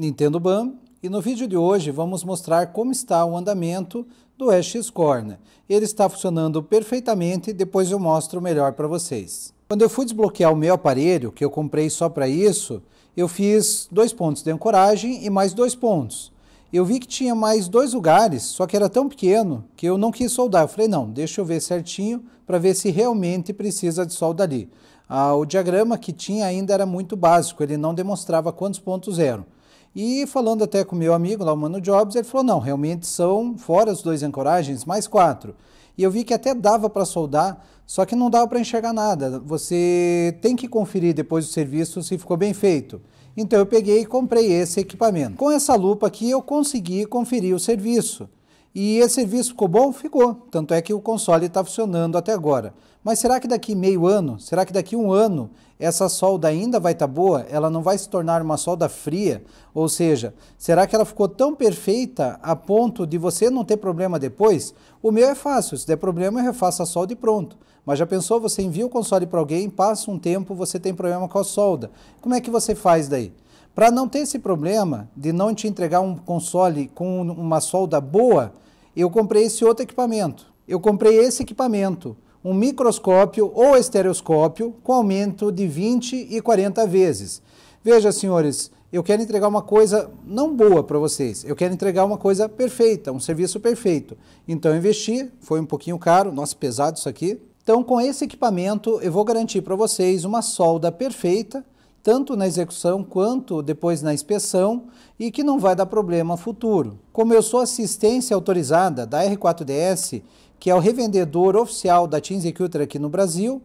Nintendo Ban e no vídeo de hoje vamos mostrar como está o andamento do SX Corner. Ele está funcionando perfeitamente, depois eu mostro melhor para vocês. Quando eu fui desbloquear o meu aparelho, que eu comprei só para isso, eu fiz dois pontos de ancoragem e mais dois pontos. Eu vi que tinha mais dois lugares, só que era tão pequeno que eu não quis soldar. Eu falei, não, deixa eu ver certinho para ver se realmente precisa de solda ali. Ah, o diagrama que tinha ainda era muito básico, ele não demonstrava quantos pontos eram. E falando até com meu amigo lá, o Mano Jobs, ele falou: não, realmente são, fora os dois ancoragens, mais quatro. E eu vi que até dava para soldar, só que não dava para enxergar nada. Você tem que conferir depois do serviço se ficou bem feito. Então eu peguei e comprei esse equipamento. Com essa lupa aqui eu consegui conferir o serviço. E esse serviço ficou bom? Ficou. Tanto é que o console está funcionando até agora. Mas será que daqui meio ano, será que daqui um ano, essa solda ainda vai estar tá boa? Ela não vai se tornar uma solda fria? Ou seja, será que ela ficou tão perfeita a ponto de você não ter problema depois? O meu é fácil, se der problema eu refaço a solda e pronto. Mas já pensou, você envia o console para alguém, passa um tempo, você tem problema com a solda. Como é que você faz daí? Para não ter esse problema de não te entregar um console com uma solda boa, eu comprei esse outro equipamento. Eu comprei esse equipamento, um microscópio ou estereoscópio com aumento de 20 e 40 vezes. Veja, senhores, eu quero entregar uma coisa não boa para vocês, eu quero entregar uma coisa perfeita, um serviço perfeito. Então eu investi, foi um pouquinho caro, nossa, pesado isso aqui. Então com esse equipamento eu vou garantir para vocês uma solda perfeita, tanto na execução quanto depois na inspeção e que não vai dar problema futuro. Como eu sou assistência autorizada da R4DS, que é o revendedor oficial da Team Executor aqui no Brasil,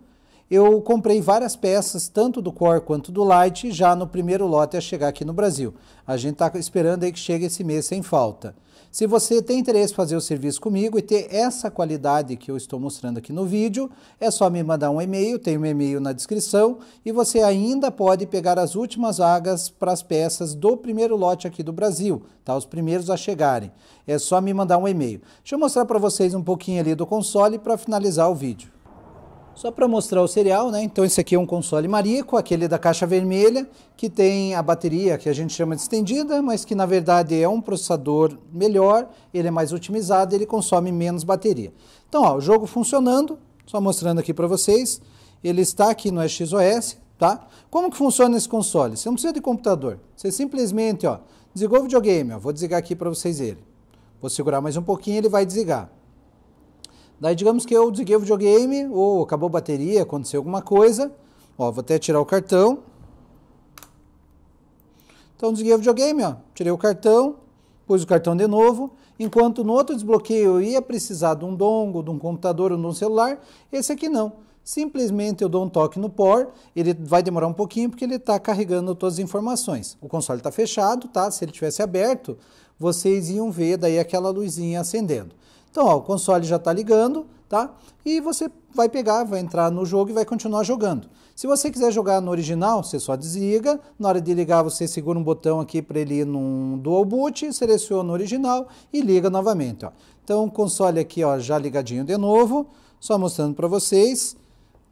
eu comprei várias peças, tanto do Core quanto do light já no primeiro lote a chegar aqui no Brasil. A gente está esperando aí que chegue esse mês sem falta. Se você tem interesse em fazer o serviço comigo e ter essa qualidade que eu estou mostrando aqui no vídeo, é só me mandar um e-mail, tem um e-mail na descrição, e você ainda pode pegar as últimas vagas para as peças do primeiro lote aqui do Brasil, tá? Os primeiros a chegarem. É só me mandar um e-mail. Deixa eu mostrar para vocês um pouquinho ali do console para finalizar o vídeo. Só para mostrar o serial, né? Então esse aqui é um console Marico, aquele da caixa vermelha, que tem a bateria que a gente chama de estendida, mas que na verdade é um processador melhor, ele é mais otimizado, ele consome menos bateria. Então, ó, o jogo funcionando, só mostrando aqui para vocês, ele está aqui no XOS, tá? Como que funciona esse console? Você não precisa de computador. Você simplesmente, ó, desligou o videogame, ó, vou desligar aqui para vocês ele. Vou segurar mais um pouquinho, ele vai desligar. Daí digamos que eu desliguei o videogame ou acabou a bateria, aconteceu alguma coisa. Ó, vou até tirar o cartão. Então desliguei o videogame, ó, tirei o cartão, pus o cartão de novo. Enquanto no outro desbloqueio eu ia precisar de um dongo, de um computador ou de um celular, esse aqui não. Simplesmente eu dou um toque no POR, ele vai demorar um pouquinho porque ele está carregando todas as informações. O console está fechado, tá? Se ele tivesse aberto, vocês iam ver daí aquela luzinha acendendo. Então, ó, o console já está ligando, tá? E você vai pegar, vai entrar no jogo e vai continuar jogando. Se você quiser jogar no original, você só desliga. Na hora de ligar, você segura um botão aqui para ele ir num dual boot, seleciona o original e liga novamente. Ó. Então, o console aqui ó, já ligadinho de novo, só mostrando para vocês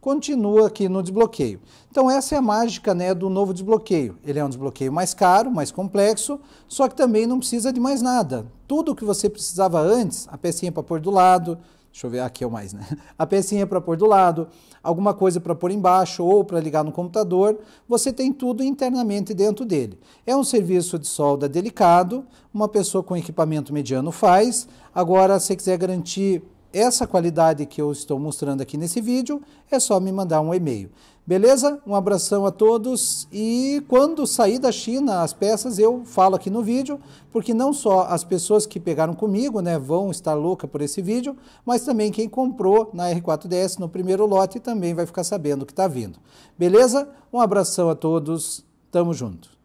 continua aqui no desbloqueio. Então essa é a mágica né, do novo desbloqueio. Ele é um desbloqueio mais caro, mais complexo, só que também não precisa de mais nada. Tudo o que você precisava antes, a pecinha para pôr do lado, deixa eu ver, aqui é o mais, né? A pecinha para pôr do lado, alguma coisa para pôr embaixo ou para ligar no computador, você tem tudo internamente dentro dele. É um serviço de solda delicado, uma pessoa com equipamento mediano faz. Agora, se quiser garantir essa qualidade que eu estou mostrando aqui nesse vídeo, é só me mandar um e-mail. Beleza? Um abração a todos e quando sair da China as peças eu falo aqui no vídeo, porque não só as pessoas que pegaram comigo, né, vão estar louca por esse vídeo, mas também quem comprou na R4DS no primeiro lote também vai ficar sabendo que está vindo. Beleza? Um abração a todos. Tamo junto.